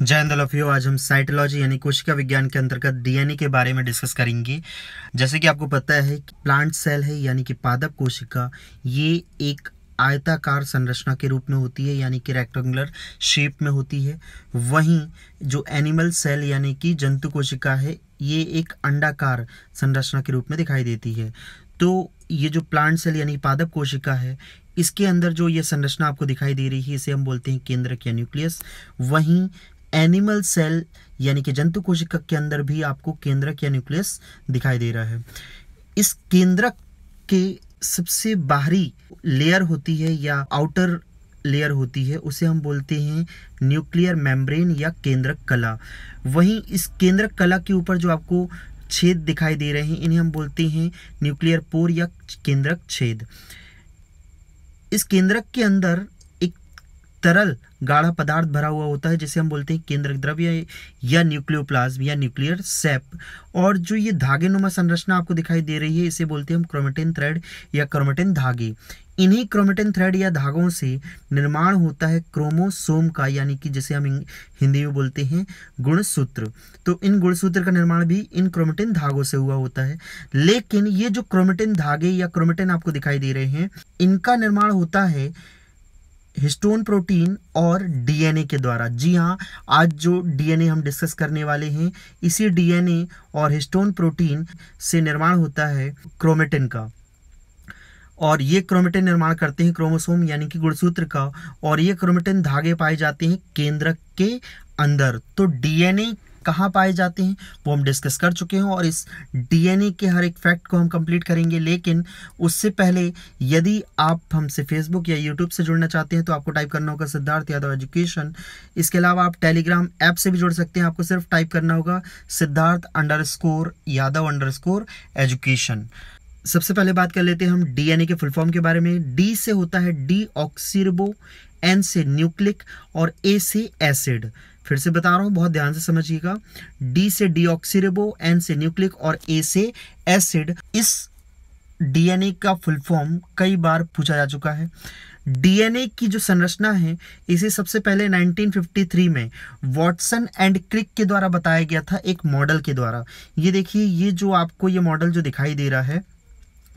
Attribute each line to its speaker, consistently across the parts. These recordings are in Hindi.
Speaker 1: जय हिंद ऑफ यू आज हम साइटोलॉजी यानी कोशिका विज्ञान के अंतर्गत डीएनए के बारे में डिस्कस करेंगे जैसे कि आपको पता है कि प्लांट सेल है यानी कि पादप कोशिका ये एक आयताकार संरचना के रूप में होती है यानी कि रेक्टेंगुलर शेप में होती है वहीं जो एनिमल सेल यानी कि जंतु कोशिका है ये एक अंडाकार संरचना के रूप में दिखाई देती है तो ये जो प्लांट सेल यानी पादप कोशिका है इसके अंदर जो ये संरचना आपको दिखाई दे रही है इसे हम बोलते हैं केंद्र या न्यूक्लियस वहीं एनिमल सेल यानी कि जंतु कोशिका के अंदर भी आपको केंद्रक या न्यूक्लियस दिखाई दे रहा है इस केंद्रक के सबसे बाहरी लेयर होती है या आउटर लेयर होती है उसे हम बोलते हैं न्यूक्लियर मेम्ब्रेन या केंद्रक कला वहीं इस केंद्रक कला के ऊपर जो आपको छेद दिखाई दे रहे हैं इन्हें हम बोलते हैं न्यूक्लियर पोर या केंद्रक छेद इस केंद्रक के अंदर तरल गाढ़ा पदार्थ भरा हुआ होता है जिसे हम बोलते हैं केंद्रक द्रव्य या न्यूक्लियोप्लाज्म या न्यूक्लियर सेप और जो ये धागे नुमा संरचना आपको दिखाई दे रही है इसे बोलते हैं हम क्रोमेटिन थ्रेड या क्रोमेटिन धागे इन्हीं क्रोमेटिन थ्रेड या धागों से निर्माण होता है क्रोमोसोम का यानी कि जिसे हम हिंदी में बोलते हैं गुणसूत्र तो इन गुणसूत्र का निर्माण भी इन क्रोमेटिन धागों से हुआ होता है लेकिन ये जो क्रोमेटिन धागे या क्रोमेटिन आपको दिखाई दे रहे हैं इनका निर्माण होता है हिस्टोन प्रोटीन और डीएनए के द्वारा जी हाँ आज जो डीएनए हम डिस्कस करने वाले हैं इसी डीएनए और हिस्टोन प्रोटीन से निर्माण होता है क्रोमेटिन का और ये क्रोमेटिन निर्माण करते हैं क्रोमोसोम यानी कि गुणसूत्र का और ये क्रोमेटिन धागे पाए जाते हैं केंद्रक के अंदर तो डीएनए कहाँ पाए जाते हैं वो हम डिस्कस कर चुके हैं और इस डीएनए के हर एक फैक्ट को हम कंप्लीट करेंगे लेकिन उससे पहले यदि आप हमसे फेसबुक या यूट्यूब से जुड़ना चाहते हैं तो आपको टाइप करना होगा सिद्धार्थ यादव एजुकेशन इसके अलावा आप टेलीग्राम ऐप से भी जुड़ सकते हैं आपको सिर्फ टाइप करना होगा Siddharth under Yadav under education सबसे पहले बात कर लेते हैं हम डीएनए के फुल फॉर्म के बारे में डी से होता है डी ऑक्सीरबो एन से न्यूक्लिक और ए से एसिड फिर से बता रहा हूं बहुत ध्यान से समझिएगा डी से ऑक्सीबो एन से न्यूक्लिक और ए से एसिड इस डीएनए का फुल फॉर्म कई बार पूछा जा चुका है डीएनए की जो संरचना है इसे सबसे पहले 1953 में वॉटसन एंड क्रिक के द्वारा बताया गया था एक मॉडल के द्वारा ये देखिए ये जो आपको ये मॉडल जो दिखाई दे रहा है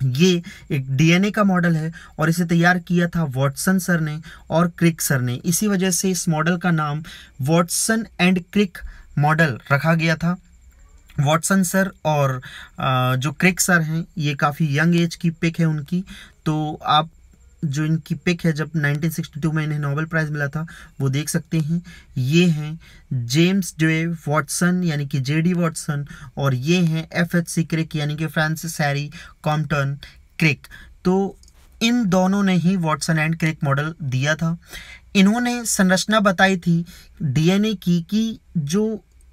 Speaker 1: ये एक डीएनए का मॉडल है और इसे तैयार किया था वॉटसन सर ने और क्रिक सर ने इसी वजह से इस मॉडल का नाम वॉटसन एंड क्रिक मॉडल रखा गया था वॉटसन सर और जो क्रिक सर हैं ये काफ़ी यंग एज की पिक है उनकी तो आप जो इनकी पिक है जब 1962 में इन्हें नोबेल प्राइज़ मिला था वो देख सकते हैं ये हैं जेम्स डे वॉटसन यानी कि जे डी वॉटसन और ये हैं एफ एच सी क्रिक यानी कि फ्रांसिस हैरी कॉम्पटन क्रिक तो इन दोनों ने ही वॉटसन एंड क्रिक मॉडल दिया था इन्होंने संरचना बताई थी डीएनए की कि जो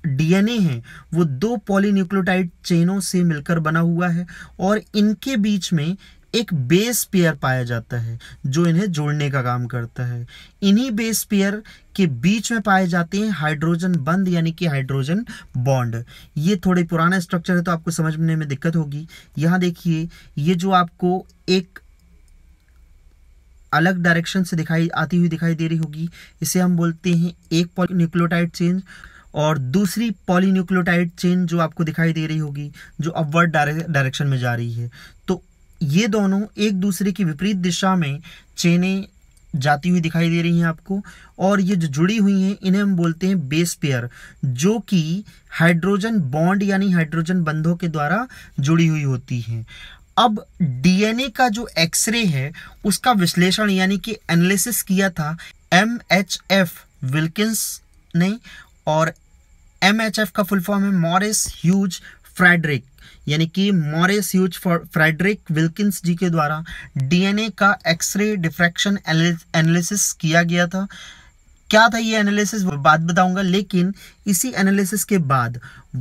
Speaker 1: डीएनए है वो दो पॉलीन्यूक्लोटाइड चेनों से मिलकर बना हुआ है और इनके बीच में एक बेस पेयर पाया जाता है जो इन्हें जोड़ने का काम करता है इन्हीं बेस पेयर के बीच में पाए जाते हैं हाइड्रोजन बंद यानी कि हाइड्रोजन बॉन्ड ये थोड़े पुराना स्ट्रक्चर है तो आपको समझने में दिक्कत होगी यहाँ देखिए ये जो आपको एक अलग डायरेक्शन से दिखाई आती हुई दिखाई दे रही होगी इसे हम बोलते हैं एक पॉलीन्यूक्लियोटाइड चेंज और दूसरी पॉलीन्यूक्लियोटाइड चेन जो आपको दिखाई दे रही होगी जो अपवर्ड डायरेक्शन में जा रही है तो ये दोनों एक दूसरे की विपरीत दिशा में चेने जाती हुई दिखाई दे रही हैं आपको और ये जो जुड़ी हुई हैं इन्हें हम बोलते हैं बेस पेयर जो कि हाइड्रोजन बॉन्ड यानी हाइड्रोजन बंधों के द्वारा जुड़ी हुई होती हैं अब डीएनए का जो एक्सरे है उसका विश्लेषण यानी कि एनालिसिस किया था एम एच एफ विल्किंस ने और एम एच एफ का फुल फॉर्म है मॉरिस ह्यूज फ्रेडरिक यानी कि Maurice Hughes Frederick Wilkins ji के द्वारा डीएनए का एक्सरे डिफ्रैक्शन एनालिसिस किया गया था क्या था ये एनालिसिस बात बताऊंगा लेकिन इसी एनालिसिस के बाद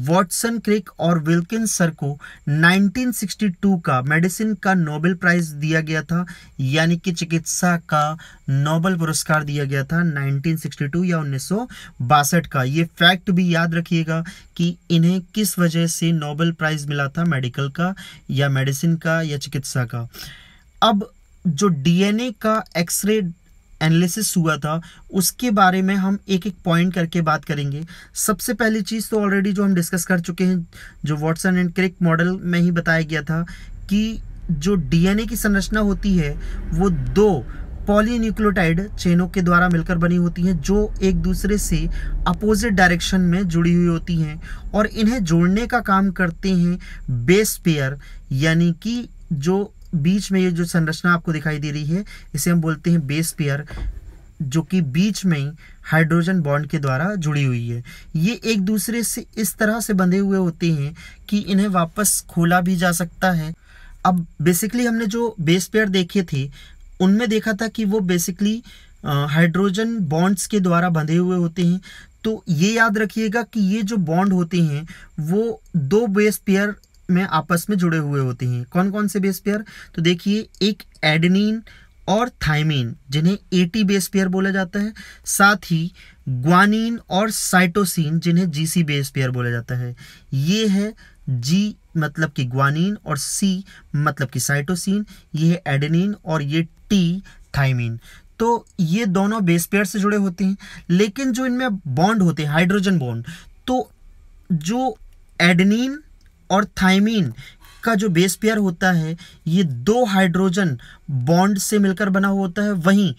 Speaker 1: वॉटसन क्रिक और विल्किन सर को 1962 का मेडिसिन का नोबेल प्राइज दिया गया था यानी कि चिकित्सा का नोबेल पुरस्कार दिया गया था 1962 या उन्नीस का ये फैक्ट भी याद रखिएगा कि इन्हें किस वजह से नोबेल प्राइज मिला था मेडिकल का या मेडिसिन का या चिकित्सा का अब जो डीएनए का एक्सरे एनालिसिस हुआ था उसके बारे में हम एक एक पॉइंट करके बात करेंगे सबसे पहली चीज़ तो ऑलरेडी जो हम डिस्कस कर चुके हैं जो वॉटसन एंड क्रिक मॉडल में ही बताया गया था कि जो डीएनए की संरचना होती है वो दो पॉलीन्यूक्लोटाइड चेनों के द्वारा मिलकर बनी होती हैं जो एक दूसरे से अपोजिट डायरेक्शन में जुड़ी हुई होती हैं और इन्हें जोड़ने का काम करते हैं बेस पेयर यानी कि जो बीच में ये जो संरचना आपको दिखाई दे रही है इसे हम बोलते हैं बेस पेयर जो कि बीच में हाइड्रोजन बॉन्ड के द्वारा जुड़ी हुई है ये एक दूसरे से इस तरह से बंधे हुए होते हैं कि इन्हें वापस खोला भी जा सकता है अब बेसिकली हमने जो बेस पेयर देखे थे उनमें देखा था कि वो बेसिकली हाइड्रोजन बॉन्ड्स के द्वारा बंधे हुए होते हैं तो ये याद रखिएगा कि ये जो बॉन्ड होते हैं वो दो बेस पेयर में आपस में जुड़े हुए होते हैं कौन कौन से बेस पेयर तो देखिए एक एडनिन और थाइमिन जिन्हें एटी बेस पेयर बोला जाता है साथ ही ग्वानिन और साइटोसिन जिन्हें सी बेस पेयर बोला जाता है ये है जी मतलब कि ग्वानिन और सी मतलब कि साइटोसिन ये है एडेनिन और ये टी थाइमिन तो ये दोनों बेस पेयर से जुड़े होते हैं लेकिन जो इनमें बॉन्ड होते हैं हाइड्रोजन बॉन्ड तो जो एडेनिन और थाइमीन का जो बेस पेयर होता है ये दो हाइड्रोजन बॉन्ड से मिलकर बना हुआ होता है वहीं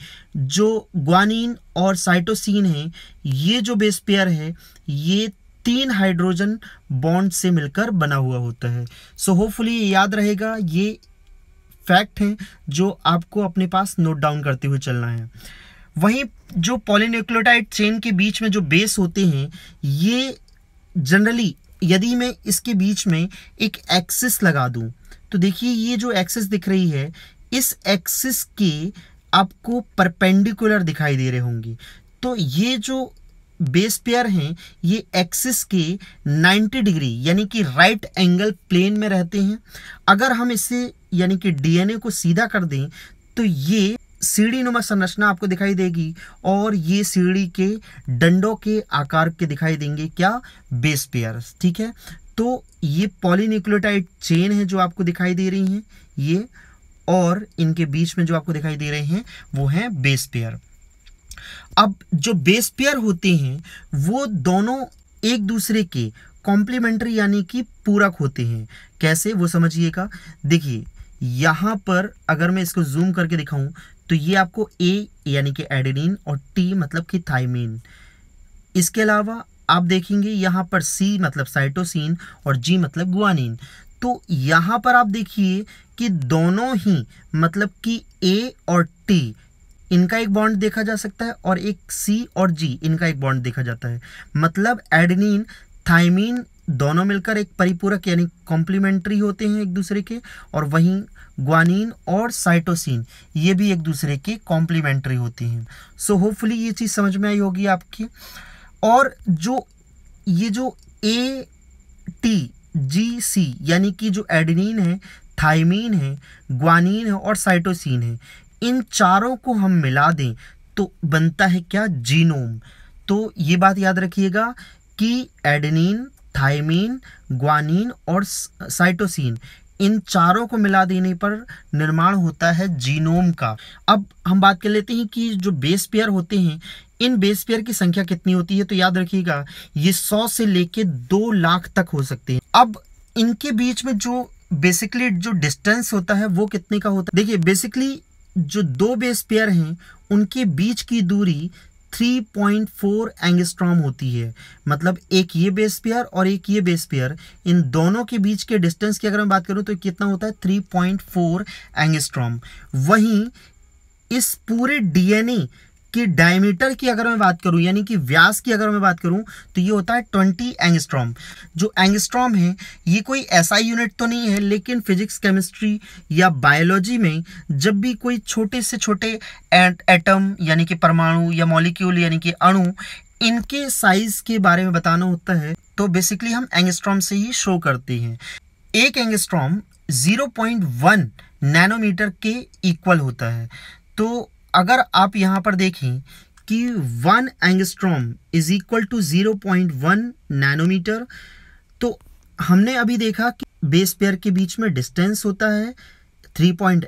Speaker 1: जो ग्वानीन और साइटोसिन है ये जो बेस पेयर है ये तीन हाइड्रोजन बॉन्ड से मिलकर बना हुआ होता है सो so होपफुली ये याद रहेगा ये फैक्ट हैं जो आपको अपने पास नोट डाउन करते हुए चलना है वहीं जो पॉलीन्यूक्लियोटाइड चेन के बीच में जो बेस होते हैं ये जनरली यदि मैं इसके बीच में एक एक्सिस लगा दूं तो देखिए ये जो एक्सिस दिख रही है इस एक्सिस के आपको परपेंडिकुलर दिखाई दे रहे होंगे तो ये जो बेस पेयर हैं ये एक्सिस के 90 डिग्री यानी कि राइट एंगल प्लेन में रहते हैं अगर हम इसे यानी कि डीएनए को सीधा कर दें तो ये सीढ़ी नुमा संरचना आपको दिखाई देगी और ये सीढ़ी के डंडों के आकार के दिखाई देंगे क्या बेस पेयर ठीक है तो ये पॉलीन्यूक्लियोटाइड चेन है जो आपको दिखाई दे रही हैं ये और इनके बीच में जो आपको दिखाई दे रहे हैं वो है बेस पेयर अब जो बेस पेयर होते हैं वो दोनों एक दूसरे के कॉम्प्लीमेंट्री यानी कि पूरक होते हैं कैसे वो समझिएगा देखिए यहां पर अगर मैं इसको जूम करके दिखाऊं तो ये आपको ए यानी कि एडेनिन और टी मतलब कि थाइमिन इसके अलावा आप देखेंगे यहाँ पर सी मतलब साइटोसिन और जी मतलब गुआनिन तो यहाँ पर आप देखिए कि दोनों ही मतलब कि ए और टी इनका एक बॉन्ड देखा जा सकता है और एक सी और जी इनका एक बॉन्ड देखा जाता है मतलब एडनिन थाइमिन दोनों मिलकर एक परिपूरक यानी कॉम्प्लीमेंट्री होते हैं एक दूसरे के और वहीं ग्वानीन और साइटोसिन ये भी एक दूसरे के कॉम्प्लीमेंट्री होते हैं सो so, होपफुली ये चीज़ समझ में आई होगी आपकी और जो ये जो ए टी जी सी यानी कि जो एडनिन है थाइमीन है ग्वानीन है और साइटोसिन है इन चारों को हम मिला दें तो बनता है क्या जीनोम तो ये बात याद रखिएगा कि एडनिन थायमीन ग्वानीन और साइटोसिन इन चारों को मिला देने पर निर्माण होता है जीनोम का अब हम बात कर लेते हैं कि जो बेस पेयर होते हैं इन बेस पेयर की संख्या कितनी होती है तो याद रखिएगा ये सौ से लेके दो लाख तक हो सकते हैं अब इनके बीच में जो बेसिकली जो डिस्टेंस होता है वो कितने का होता है देखिए बेसिकली जो दो बेस पेयर हैं उनके बीच की दूरी 3.4 एंगस्ट्रॉम होती है मतलब एक ये बेस पेयर और एक ये बेस पेयर इन दोनों के बीच के डिस्टेंस की अगर मैं बात करूं तो कितना होता है 3.4 एंगस्ट्रॉम वहीं इस पूरे डीएनए कि डायमीटर की अगर मैं बात करूं यानी कि व्यास की अगर मैं बात करूं तो ये होता है ट्वेंटी एंगस्ट्रॉम जो एंगस्ट्रॉम है ये कोई ऐसा यूनिट तो नहीं है लेकिन फिजिक्स केमिस्ट्री या बायोलॉजी में जब भी कोई छोटे से छोटे एटम यानी कि परमाणु या मॉलिक्यूल यानी कि अणु इनके साइज के बारे में बताना होता है तो बेसिकली हम एंगस्ट्रॉम से ही शो करते हैं एक एंगस्ट्रॉम जीरो नैनोमीटर के इक्वल होता है तो अगर आप यहाँ पर देखें कि one angstrom is equal to zero point one nanometer तो हमने अभी देखा कि बेस पेयर के बीच में डिस्टेंस होता है थ्री पॉइंट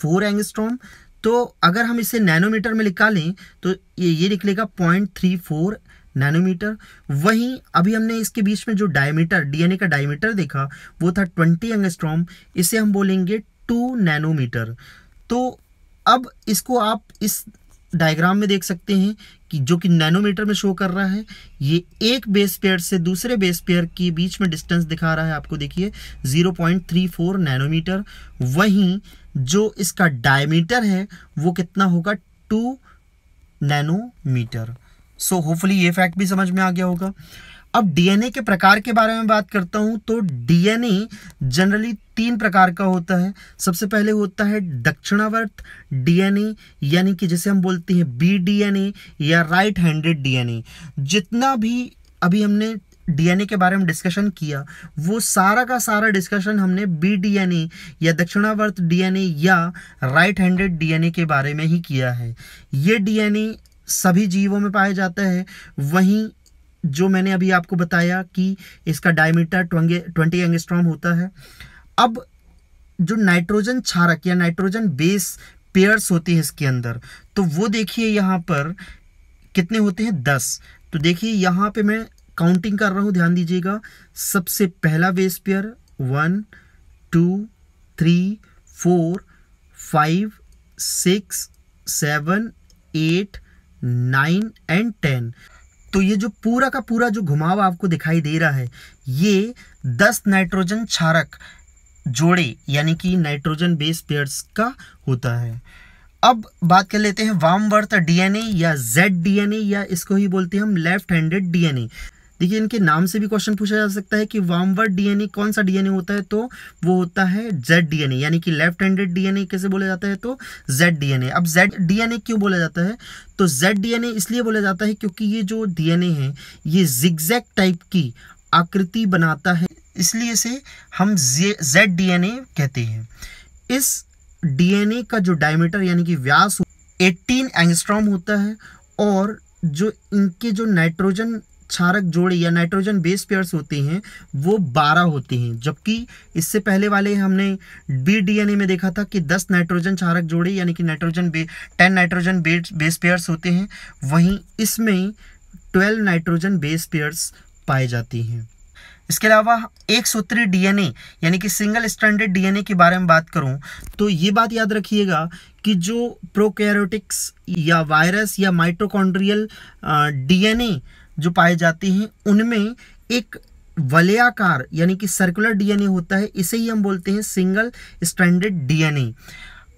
Speaker 1: फोर एंगस्ट्रॉम तो अगर हम इसे नैनोमीटर में निकालें तो ये ये निकलेगा पॉइंट थ्री फोर नैनोमीटर वहीं अभी हमने इसके बीच में जो डायमीटर डीएनए का डायमीटर देखा वो था ट्वेंटी एंगस्ट्रॉम इसे हम बोलेंगे टू नैनोमीटर तो अब इसको आप इस डायग्राम में देख सकते हैं कि जो कि नैनोमीटर में शो कर रहा है ये एक बेस पेयर से दूसरे बेस पेयर के बीच में डिस्टेंस दिखा रहा है आपको देखिए 0.34 नैनोमीटर वहीं जो इसका डायमीटर है वो कितना होगा टू नैनोमीटर सो होपफुली ये फैक्ट भी समझ में आ गया होगा अब डीएनए के प्रकार के बारे में बात करता हूं तो डीएनए जनरली तीन प्रकार का होता है सबसे पहले होता है दक्षिणावर्त डीएनए यानी कि जैसे हम बोलते हैं बी डीएनए या राइट हैंडेड डीएनए जितना भी अभी हमने डीएनए के बारे में डिस्कशन किया वो सारा का सारा डिस्कशन हमने बी डीएनए या दक्षिणावर्त डीएनए या राइट हैंडेड डीएनए के बारे में ही किया है ये डीएनए सभी जीवों में पाया जाता है वहीं जो मैंने अभी आपको बताया कि इसका डायमीटर ट्वेंगे ट्वेंटी एंगस्ट्रॉम होता है अब जो नाइट्रोजन क्षारक या नाइट्रोजन बेस पेयर्स होते हैं इसके अंदर तो वो देखिए यहाँ पर कितने होते हैं दस तो देखिए यहाँ पे मैं काउंटिंग कर रहा हूँ ध्यान दीजिएगा सबसे पहला base pair one two three four five six seven eight nine and ten तो ये जो पूरा का पूरा जो घुमाव आपको दिखाई दे रहा है ये दस नाइट्रोजन क्षारक जोड़े यानी कि नाइट्रोजन बेस पेयर्स का होता है अब बात कर लेते हैं वामवर्त डीएनए या जेड डीएनए या इसको ही बोलते हैं हम लेफ्ट हैंडेड डीएनए देखिए इनके नाम से भी क्वेश्चन पूछा जा सकता है कि वामवर्ड डीएनए कौन सा डीएनए होता है तो वो होता है जेड डीएनए यानी कि लेफ्ट हैंडेड डीएनए कैसे बोला जाता है तो जेड डीएनए अब जेड डीएनए क्यों बोला जाता है तो जेड डीएनए इसलिए बोला जाता है क्योंकि ये जो डीएनए है ये जिग्जैक टाइप की आकृति बनाता है इसलिए से हम जेड डीएनए कहते हैं इस डीएनए का जो डायमीटर यानी कि व्यास 18 एंगस्ट्रॉम होता है और जो इनके जो नाइट्रोजन क्षारक जोड़े या नाइट्रोजन बेस पेयर्स होते हैं वो बारह होते हैं जबकि इससे पहले वाले हमने बी ए में देखा था कि दस नाइट्रोजन क्षारक जोड़े यानी कि नाइट्रोजन बे टेन नाइट्रोजन बेस बेस पेयर्स होते हैं वहीं इसमें ट्वेल्व नाइट्रोजन बेस पेयर्स पाए जाती हैं इसके अलावा एक सूत्री डीएनए यानी कि सिंगल स्टैंडर्ड डीएनए के बारे में बात करूं तो ये बात याद रखिएगा कि जो प्रोकैरियोटिक्स या वायरस या माइटोकॉन्ड्रियल डीएनए जो पाए जाते हैं उनमें एक वलयाकार यानी कि सर्कुलर डीएनए होता है इसे ही हम बोलते हैं सिंगल स्टैंडर्ड डीएनए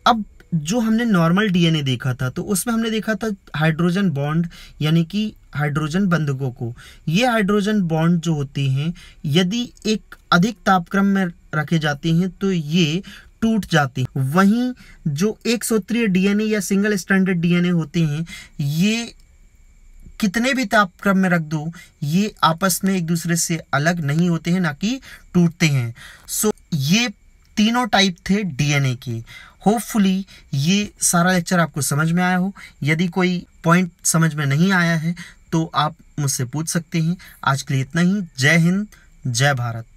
Speaker 1: अब जो हमने नॉर्मल डीएनए देखा था तो उसमें हमने देखा था हाइड्रोजन बॉन्ड यानी कि हाइड्रोजन बंधकों को ये हाइड्रोजन बॉन्ड जो होते हैं यदि एक अधिक तापक्रम में रखे जाते हैं तो ये टूट जाते हैं वहीं जो एक सूत्रीय डीएनए या सिंगल स्टैंडर्ड डीएनए होते हैं ये कितने भी तापक्रम में रख दो ये आपस में एक दूसरे से अलग नहीं होते हैं ना कि टूटते हैं सो so, ये तीनों टाइप थे डीएनए के होपफुली ये सारा लेक्चर आपको समझ में आया हो यदि कोई पॉइंट समझ में नहीं आया है तो आप मुझसे पूछ सकते हैं आज के लिए इतना ही जय हिंद जय भारत